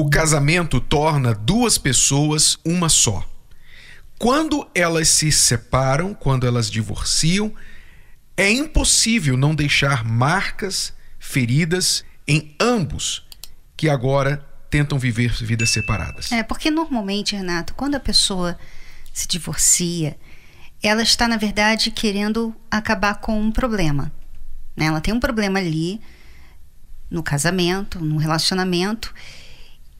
O casamento torna duas pessoas uma só. Quando elas se separam, quando elas divorciam, é impossível não deixar marcas, feridas em ambos que agora tentam viver vidas separadas. É, porque normalmente, Renato, quando a pessoa se divorcia, ela está, na verdade, querendo acabar com um problema. Né? Ela tem um problema ali no casamento, no relacionamento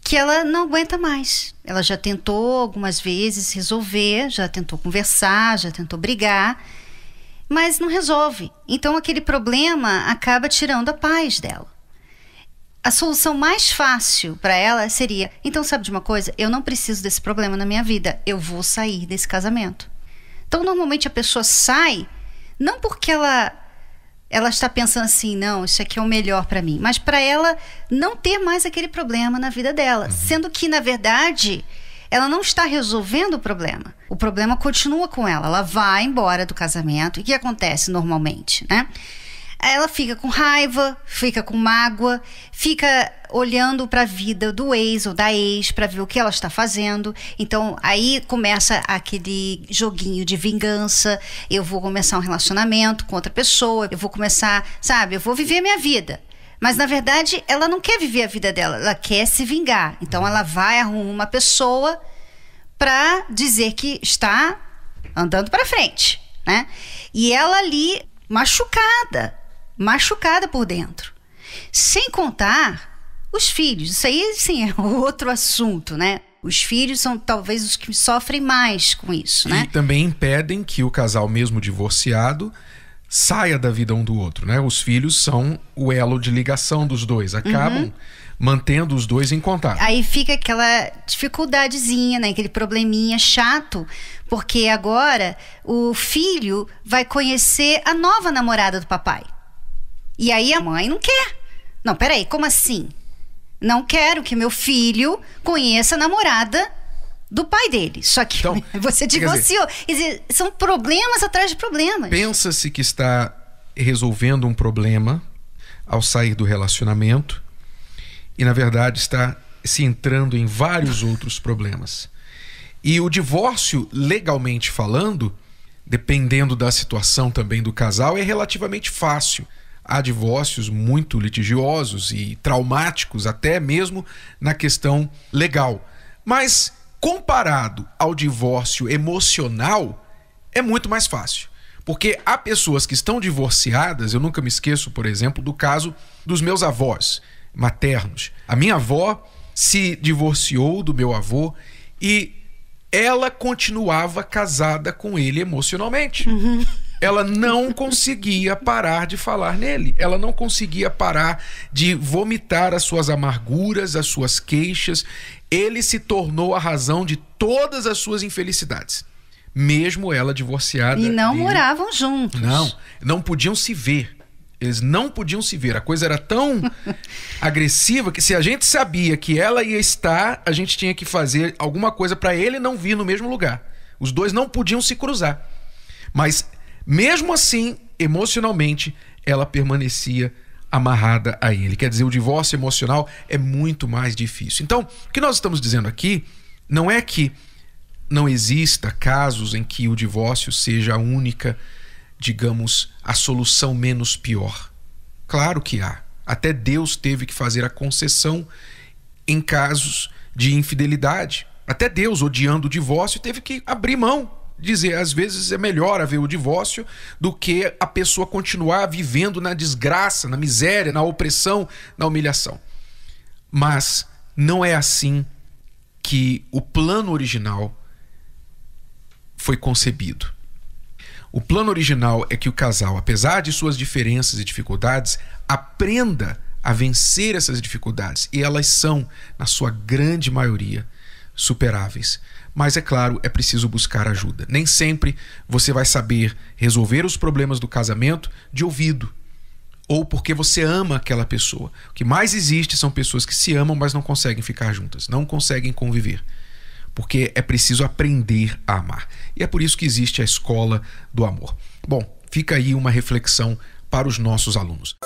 que ela não aguenta mais. Ela já tentou algumas vezes resolver, já tentou conversar, já tentou brigar, mas não resolve. Então aquele problema acaba tirando a paz dela. A solução mais fácil para ela seria: então, sabe de uma coisa? Eu não preciso desse problema na minha vida, eu vou sair desse casamento. Então, normalmente a pessoa sai não porque ela ela está pensando assim, não, isso aqui é o melhor para mim, mas para ela não ter mais aquele problema na vida dela, uhum. sendo que na verdade ela não está resolvendo o problema. O problema continua com ela. Ela vai embora do casamento. E o que acontece normalmente, né? Ela fica com raiva, fica com mágoa, fica olhando para a vida do ex ou da ex para ver o que ela está fazendo. Então aí começa aquele joguinho de vingança. Eu vou começar um relacionamento com outra pessoa, eu vou começar, sabe, eu vou viver minha vida. Mas na verdade, ela não quer viver a vida dela, ela quer se vingar. Então ela vai arrumar uma pessoa para dizer que está andando para frente, né? E ela ali machucada, machucada por dentro. Sem contar os filhos. Isso aí, sim, é outro assunto, né? Os filhos são talvez os que sofrem mais com isso, né? E também impedem que o casal, mesmo divorciado, saia da vida um do outro, né? Os filhos são o elo de ligação dos dois, acabam uhum. mantendo os dois em contato. Aí fica aquela dificuldadezinha, né? Aquele probleminha chato, porque agora o filho vai conhecer a nova namorada do papai. E aí a mãe não quer. Não, peraí, como assim? Não quero que meu filho conheça a namorada do pai dele. Só que então, você divorciou. dizer, são problemas atrás de problemas. Pensa-se que está resolvendo um problema ao sair do relacionamento e, na verdade, está se entrando em vários outros problemas. E o divórcio, legalmente falando, dependendo da situação também do casal, é relativamente fácil há divórcios muito litigiosos e traumáticos, até mesmo na questão legal. Mas comparado ao divórcio emocional, é muito mais fácil. Porque há pessoas que estão divorciadas, eu nunca me esqueço, por exemplo, do caso dos meus avós maternos. A minha avó se divorciou do meu avô e ela continuava casada com ele emocionalmente. Uhum. Ela não conseguia parar de falar nele. Ela não conseguia parar de vomitar as suas amarguras, as suas queixas. Ele se tornou a razão de todas as suas infelicidades. Mesmo ela divorciada. E não dele. moravam juntos. Não, não podiam se ver. Eles não podiam se ver. A coisa era tão agressiva que se a gente sabia que ela ia estar, a gente tinha que fazer alguma coisa para ele não vir no mesmo lugar. Os dois não podiam se cruzar. Mas mesmo assim, emocionalmente, ela permanecia amarrada a ele. Quer dizer, o divórcio emocional é muito mais difícil. Então, o que nós estamos dizendo aqui não é que não exista casos em que o divórcio seja a única, digamos, a solução menos pior. Claro que há. Até Deus teve que fazer a concessão em casos de infidelidade. Até Deus, odiando o divórcio, teve que abrir mão dizer, às vezes é melhor haver o divórcio do que a pessoa continuar vivendo na desgraça, na miséria, na opressão, na humilhação. Mas não é assim que o plano original foi concebido. O plano original é que o casal, apesar de suas diferenças e dificuldades, aprenda a vencer essas dificuldades, e elas são, na sua grande maioria, superáveis. Mas é claro, é preciso buscar ajuda. Nem sempre você vai saber resolver os problemas do casamento de ouvido ou porque você ama aquela pessoa. O que mais existe são pessoas que se amam, mas não conseguem ficar juntas, não conseguem conviver. Porque é preciso aprender a amar. E é por isso que existe a escola do amor. Bom, fica aí uma reflexão para os nossos alunos.